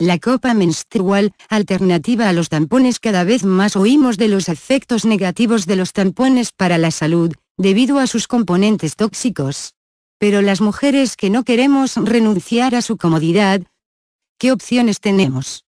La copa menstrual, alternativa a los tampones cada vez más oímos de los efectos negativos de los tampones para la salud, debido a sus componentes tóxicos. Pero las mujeres que no queremos renunciar a su comodidad, ¿qué opciones tenemos?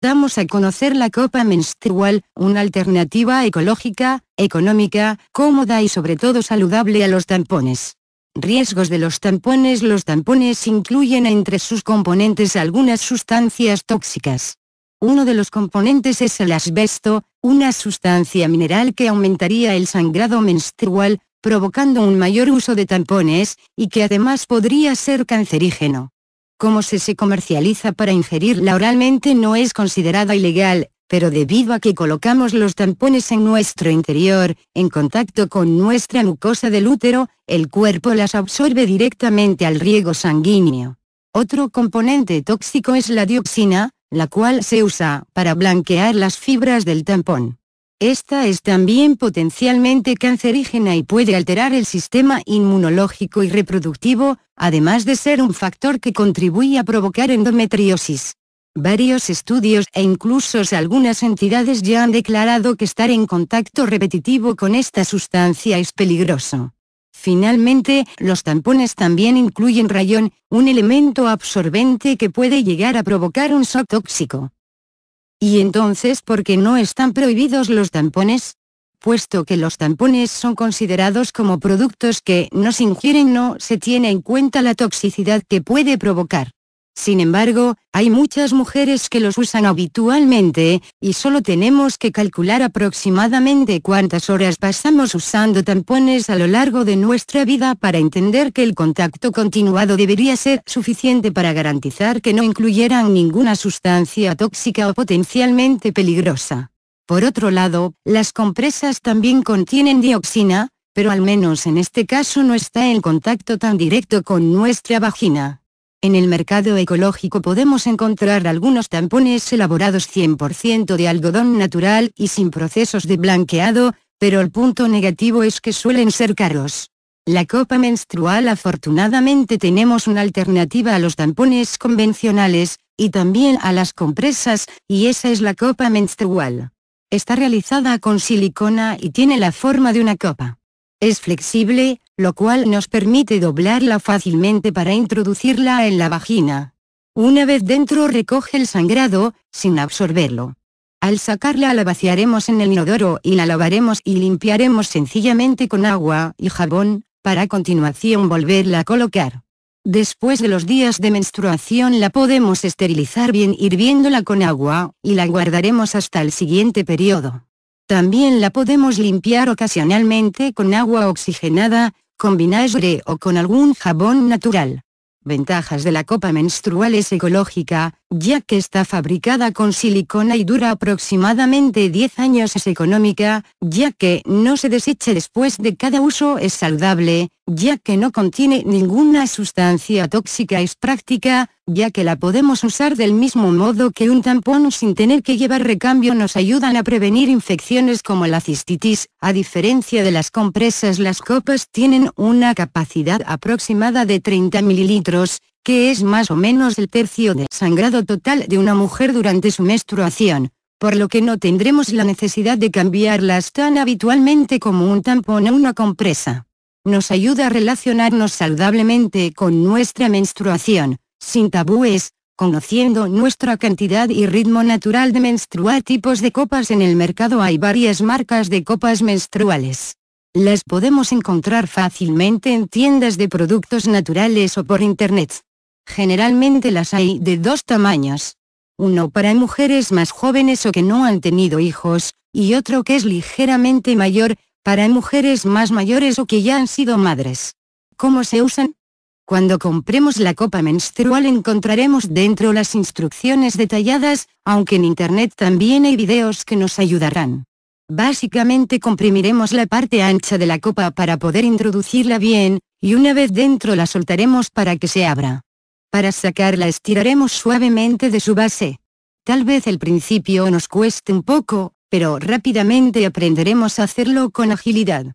Damos a conocer la copa menstrual, una alternativa ecológica, económica, cómoda y sobre todo saludable a los tampones. Riesgos de los tampones Los tampones incluyen entre sus componentes algunas sustancias tóxicas. Uno de los componentes es el asbesto, una sustancia mineral que aumentaría el sangrado menstrual, provocando un mayor uso de tampones, y que además podría ser cancerígeno. Como se se comercializa para ingerirla oralmente no es considerada ilegal, pero debido a que colocamos los tampones en nuestro interior, en contacto con nuestra mucosa del útero, el cuerpo las absorbe directamente al riego sanguíneo. Otro componente tóxico es la dioxina, la cual se usa para blanquear las fibras del tampón. Esta es también potencialmente cancerígena y puede alterar el sistema inmunológico y reproductivo, además de ser un factor que contribuye a provocar endometriosis. Varios estudios e incluso algunas entidades ya han declarado que estar en contacto repetitivo con esta sustancia es peligroso. Finalmente, los tampones también incluyen rayón, un elemento absorbente que puede llegar a provocar un shock tóxico. ¿Y entonces por qué no están prohibidos los tampones? Puesto que los tampones son considerados como productos que no se ingieren no se tiene en cuenta la toxicidad que puede provocar. Sin embargo, hay muchas mujeres que los usan habitualmente, y solo tenemos que calcular aproximadamente cuántas horas pasamos usando tampones a lo largo de nuestra vida para entender que el contacto continuado debería ser suficiente para garantizar que no incluyeran ninguna sustancia tóxica o potencialmente peligrosa. Por otro lado, las compresas también contienen dioxina, pero al menos en este caso no está en contacto tan directo con nuestra vagina. En el mercado ecológico podemos encontrar algunos tampones elaborados 100% de algodón natural y sin procesos de blanqueado, pero el punto negativo es que suelen ser caros. La copa menstrual afortunadamente tenemos una alternativa a los tampones convencionales, y también a las compresas, y esa es la copa menstrual. Está realizada con silicona y tiene la forma de una copa. Es flexible, lo cual nos permite doblarla fácilmente para introducirla en la vagina. Una vez dentro recoge el sangrado, sin absorberlo. Al sacarla la vaciaremos en el inodoro y la lavaremos y limpiaremos sencillamente con agua y jabón, para a continuación volverla a colocar. Después de los días de menstruación la podemos esterilizar bien hirviéndola con agua, y la guardaremos hasta el siguiente periodo. También la podemos limpiar ocasionalmente con agua oxigenada, con o con algún jabón natural. Ventajas de la copa menstrual es ecológica, ya que está fabricada con silicona y dura aproximadamente 10 años es económica, ya que no se desecha después de cada uso es saludable, ya que no contiene ninguna sustancia tóxica es práctica, ya que la podemos usar del mismo modo que un tampón sin tener que llevar recambio nos ayudan a prevenir infecciones como la cistitis, a diferencia de las compresas las copas tienen una capacidad aproximada de 30 mililitros, que es más o menos el tercio del sangrado total de una mujer durante su menstruación, por lo que no tendremos la necesidad de cambiarlas tan habitualmente como un tampón o una compresa. Nos ayuda a relacionarnos saludablemente con nuestra menstruación, sin tabúes, conociendo nuestra cantidad y ritmo natural de menstruar tipos de copas en el mercado hay varias marcas de copas menstruales. Las podemos encontrar fácilmente en tiendas de productos naturales o por internet. Generalmente las hay de dos tamaños. Uno para mujeres más jóvenes o que no han tenido hijos, y otro que es ligeramente mayor, para mujeres más mayores o que ya han sido madres. ¿Cómo se usan? Cuando compremos la copa menstrual encontraremos dentro las instrucciones detalladas, aunque en internet también hay videos que nos ayudarán. Básicamente comprimiremos la parte ancha de la copa para poder introducirla bien, y una vez dentro la soltaremos para que se abra. Para sacarla estiraremos suavemente de su base. Tal vez el principio nos cueste un poco, pero rápidamente aprenderemos a hacerlo con agilidad.